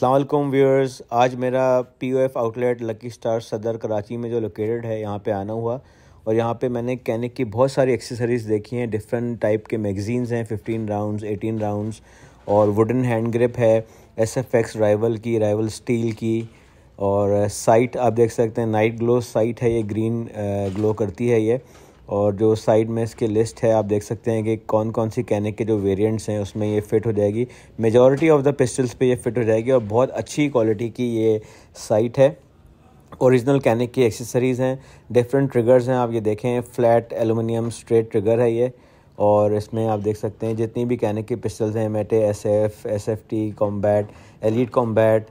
अल्लाम व्यूअर्स आज मेरा P O F outlet lucky star Saddar Karachi में जो लोकेटेड है यहाँ पे आना हुआ और यहाँ पे मैंने कैनिक की बहुत सारी एक्सेसरीज़ देखी हैं डिफरेंट टाइप के मैगज़ीन्स हैं 15 राउंड्स 18 राउंड्स और वुडन हैंड ग्रिप है एस एफ एक्स राइवल की राइवल स्टील की और साइट आप देख सकते हैं नाइट ग्लो साइट है ये ग्रीन ग्लो करती है ये और जो साइड में इसके लिस्ट है आप देख सकते हैं कि कौन कौन सी कैनिक के जो वेरिएंट्स हैं उसमें ये फिट हो जाएगी मेजॉरिटी ऑफ द पिस्टल्स पे ये फिट हो जाएगी और बहुत अच्छी क्वालिटी की ये साइट है ओरिजिनल कैनिक की एक्सेसरीज़ हैं डिफरेंट ट्रिगर्स हैं आप ये देखें फ्लैट एलुमिनियम स्ट्रेट ट्रिगर है ये और इसमें आप देख सकते हैं जितनी भी कैनिक की पिस्टल्स हैं Mete S F S F T combat elite combat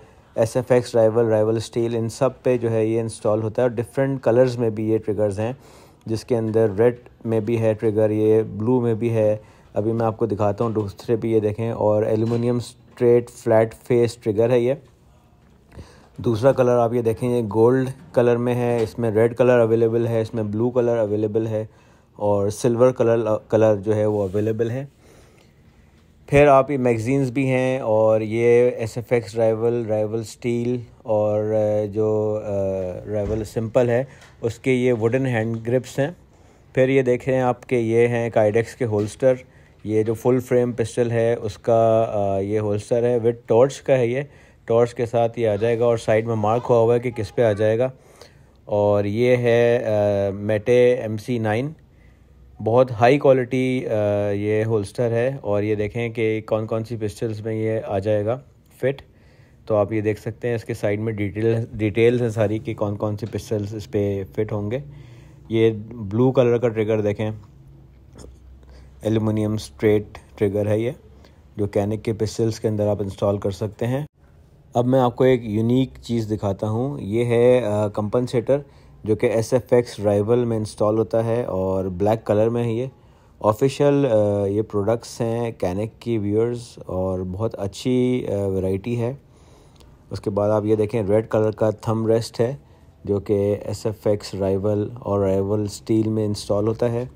S F X rival rival steel इन सब पे जो है ये इंस्टॉल होता है और डिफरेंट कलर्स में भी ये ट्रिगर्स हैं जिसके अंदर रेड में भी है ट्रिगर ये ब्लू में भी है अभी मैं आपको दिखाता हूँ दूसरे भी ये देखें और aluminium straight flat face trigger है ये दूसरा कलर आप ये देखें ये गोल्ड कलर में है इसमें रेड कलर अवेलेबल है इसमें ब्लू कलर अवेलेबल है और सिल्वर कलर कलर जो है वो अवेलेबल है फिर आप ये मैगज़ीन्स भी हैं और ये S F X rival rival steel और जो राइवल सिंपल है उसके ये वुडन हैंड ग्रिप्स हैं फिर ये देख रहे हैं आपके ये हैं काइडेक्स के होल्स्टर ये जो फुल फ्रेम पिस्टल है उसका ये होल्स्टर है विद टॉर्च का है ये टॉर्च के साथ ये आ जाएगा और साइड में मार्क हुआ हुआ है कि किस पे आ जाएगा और ये है मेटे एम सी नाइन बहुत हाई क्वालिटी uh, ये होल्स्टर है और ये देखें कि कौन कौन सी पिस्टल्स में ये आ जाएगा फिट तो आप ये देख सकते हैं इसके साइड में डिटेल डिटेल्स हैं सारी कि कौन कौन सी पिस्टल्स इस पर फिट होंगे ये ब्लू कलर का ट्रिगर देखें एलुमिनियम स्ट्रेट ट्रिगर है ये जो कैनिक के पिस्टल्स के अंदर आप इंस्टॉल कर सकते हैं अब मैं आपको एक यूनिक चीज़ दिखाता हूँ ये है कंपनसेटर uh, जो कि एस एफ एक्स ड्राइवल में इंस्टॉल होता है और ब्लैक कलर में है ये ऑफिशियल uh, ये प्रोडक्ट्स हैं कैनिक की व्यूअर्स और बहुत अच्छी वैरायटी uh, है उसके बाद आप ये देखें रेड कलर का थम रेस्ट है जो कि एस एफ एक्स राइवल और राइवल स्टील में इंस्टॉल होता है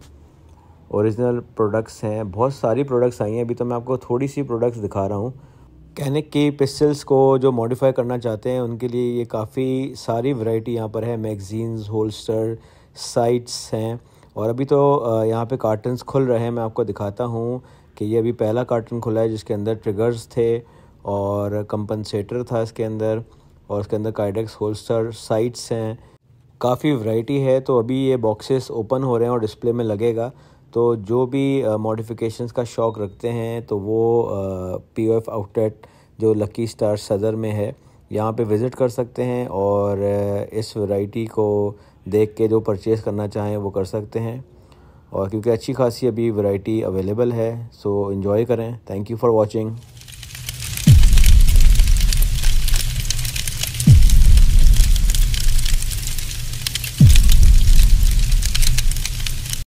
ओरिजिनल प्रोडक्ट्स हैं बहुत सारी प्रोडक्ट्स आई हैं अभी तो मैं आपको थोड़ी सी प्रोडक्ट्स दिखा रहा हूँ कैनिक की पिस्टल्स को जो मॉडिफाई करना चाहते हैं उनके लिए ये काफ़ी सारी वैरायटी यहाँ पर है मैगज़ीन्स होल्स्टर साइट्स हैं और अभी तो यहाँ पे कार्टन्स खुल रहे हैं मैं आपको दिखाता हूँ कि ये अभी पहला कार्टन खुला है जिसके अंदर ट्रिगर्स थे और कंपनसेटर था इसके अंदर और इसके अंदर काइडेक्स होल्स्टर साइट्स हैं काफ़ी वैरायटी है तो अभी ये बॉक्सेस ओपन हो रहे हैं और डिस्प्ले में लगेगा तो जो भी मॉडिफिकेशंस का शौक़ रखते हैं तो वो पी ओ एफ आउटलेट जो लकी स्टार सदर में है यहाँ पे विज़िट कर सकते हैं और इस वैरायटी को देख के जो परचेज़ करना चाहें वो कर सकते हैं और क्योंकि अच्छी खासी अभी वैरायटी अवेलेबल है सो इन्जॉय करें थैंक यू फॉर वॉचिंग